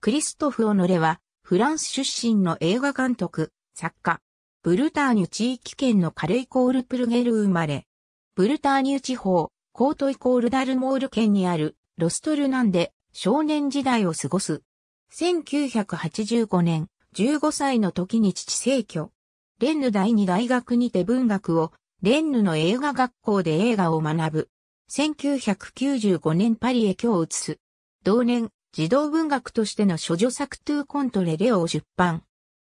クリストフ・オノレは、フランス出身の映画監督、作家、ブルターニュ地域圏のカレイコールプルゲル生まれ、ブルターニュ地方、コートイコールダルモール県にあるロストルナンで少年時代を過ごす。1985年、15歳の時に父逝居。レンヌ第二大学にて文学を、レンヌの映画学校で映画を学ぶ。1995年パリへ今日移す。同年、児童文学としての諸女作トゥーコントレレオを出版。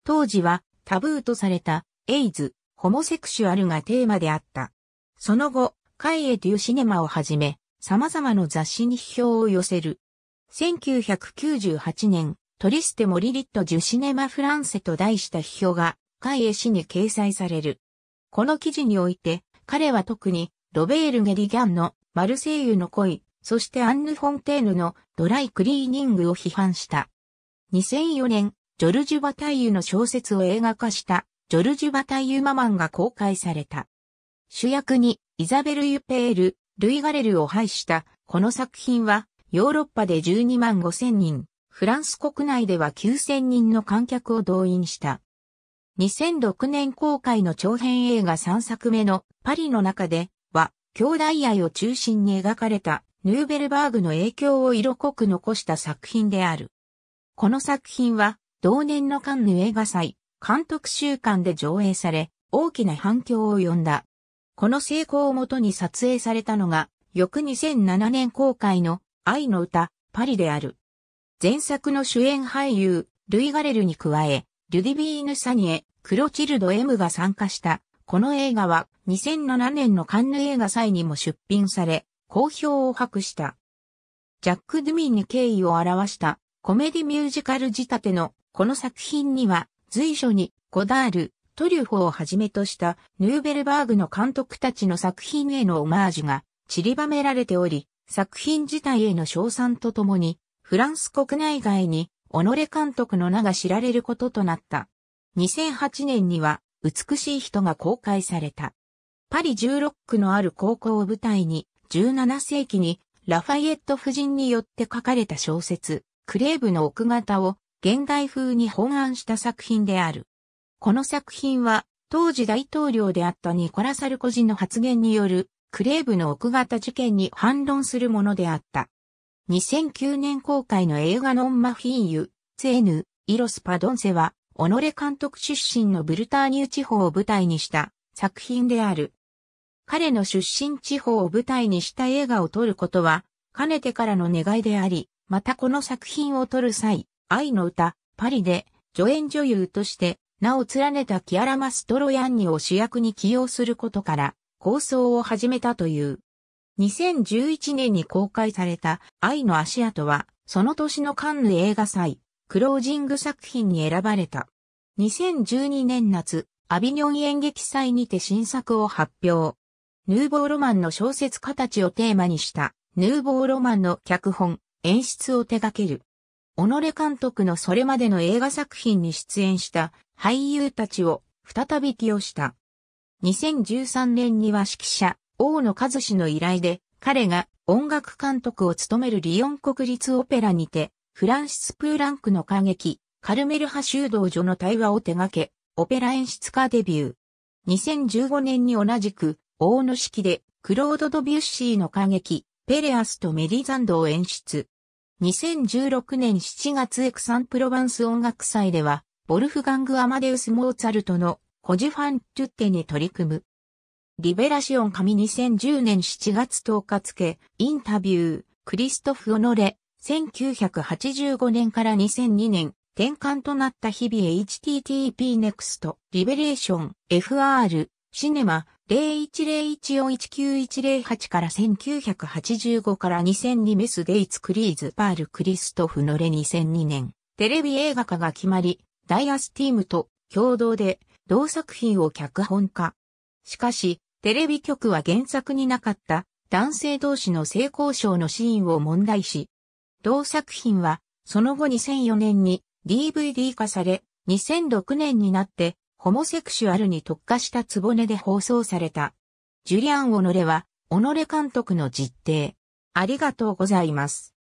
当時はタブーとされたエイズ、ホモセクシュアルがテーマであった。その後、カイエとューシネマをはじめ、様々な雑誌に批評を寄せる。1998年、トリステ・モリリット・ジュ・シネマ・フランセと題した批評が、カイエ氏に掲載される。この記事において、彼は特に、ロベール・ゲリギャンのマルセイユの恋そしてアンヌ・フォンテーヌのドライクリーニングを批判した。2004年、ジョルジュ・バタイユの小説を映画化したジョルジュ・バタイユママンが公開された。主役にイザベル・ユペール、ルイ・ガレルを配したこの作品はヨーロッパで12万5千人、フランス国内では9千人の観客を動員した。2006年公開の長編映画3作目のパリの中では、兄弟愛を中心に描かれたヌーベルバーグの影響を色濃く残した作品である。この作品は、同年のカンヌ映画祭、監督週間で上映され、大きな反響を呼んだ。この成功をもとに撮影されたのが、翌2007年公開の愛の歌、パリである。前作の主演俳優、ルイ・ガレルに加え、リュディビーヌ・サニエ、クロチルド・エムが参加した、この映画は2007年のカンヌ映画祭にも出品され、好評を博した。ジャック・ドゥミンに敬意を表したコメディミュージカル仕立てのこの作品には随所にコダール、トリュフォをはじめとしたヌーベルバーグの監督たちの作品へのオマージュが散りばめられており、作品自体への称賛とともに、フランス国内外に己監督の名が知られることとなった。2008年には美しい人が公開された。パリ16区のある高校を舞台に17世紀にラファイエット夫人によって書かれた小説、クレーブの奥方を現代風に本案した作品である。この作品は当時大統領であったニコラ・サルコジの発言によるクレーブの奥方事件に反論するものであった。2009年公開の映画ノンマフィーユ、ツェヌ、イロス・パドンセは、己監督出身のブルターニュ地方を舞台にした作品である。彼の出身地方を舞台にした映画を撮ることは、かねてからの願いであり、またこの作品を撮る際、愛の歌、パリで、助演女優として、名を連ねたキアラ・マストロヤンニを主役に起用することから、構想を始めたという。2011年に公開された愛の足跡は、その年のカンヌ映画祭、クロージング作品に選ばれた。2012年夏、アビニョン演劇祭にて新作を発表。ヌーボーロマンの小説家たちをテーマにしたヌーボーロマンの脚本、演出を手掛ける。己監督のそれまでの映画作品に出演した俳優たちを再び起用した。2013年には指揮者、大野和氏の依頼で、彼が音楽監督を務めるリヨン国立オペラにて、フランシス・プーランクの歌劇、カルメル派修道女の対話を手掛け、オペラ演出家デビュー。2015年に同じく、大野式で、クロード・ドビュッシーの歌劇、ペレアスとメリザンドを演出。2016年7月エクサンプロバンス音楽祭では、ボルフガング・アマデウス・モーツァルトのホジュファン・トゥッテに取り組む。リベラシオン神2010年7月10日付、インタビュー、クリストフ・オノレ、1985年から2002年、転換となった日々 http ネクスト、リベレーション、fr シネマ0101419108から1985から2002メスデイツ・クリーズ・パール・クリストフ・のレ2002年、テレビ映画化が決まり、ダイアスティームと共同で同作品を脚本化。しかし、テレビ局は原作になかった男性同士の性交渉のシーンを問題し同作品は、その後2004年に DVD 化され、2006年になってホモセクシュアルに特化したツボネで放送された。ジュリアン・オノレは、オノレ監督の実定。ありがとうございます。